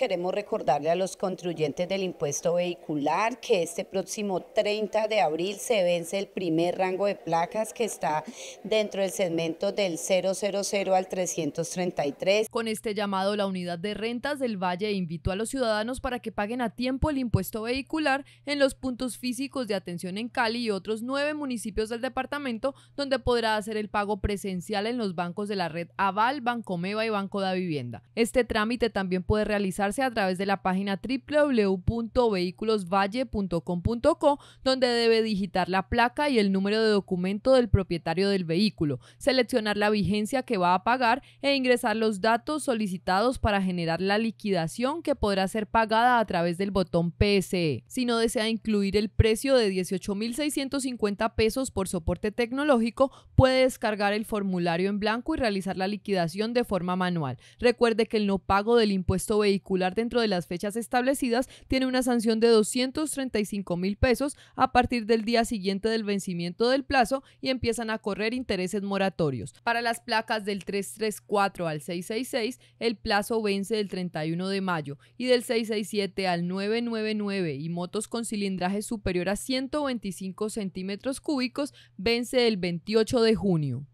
queremos recordarle a los contribuyentes del impuesto vehicular que este próximo 30 de abril se vence el primer rango de placas que está dentro del segmento del 000 al 333. Con este llamado, la unidad de rentas del Valle invitó a los ciudadanos para que paguen a tiempo el impuesto vehicular en los puntos físicos de atención en Cali y otros nueve municipios del departamento donde podrá hacer el pago presencial en los bancos de la red Aval, Bancomeva y Banco de Vivienda. Este trámite también puede realizar a través de la página www.vehiculosvalle.com.co, donde debe digitar la placa y el número de documento del propietario del vehículo, seleccionar la vigencia que va a pagar e ingresar los datos solicitados para generar la liquidación que podrá ser pagada a través del botón PSE. Si no desea incluir el precio de 18.650 pesos por soporte tecnológico, puede descargar el formulario en blanco y realizar la liquidación de forma manual. Recuerde que el no pago del impuesto vehicular dentro de las fechas establecidas tiene una sanción de 235 mil pesos a partir del día siguiente del vencimiento del plazo y empiezan a correr intereses moratorios. Para las placas del 334 al 666, el plazo vence el 31 de mayo y del 667 al 999 y motos con cilindraje superior a 125 centímetros cúbicos vence el 28 de junio.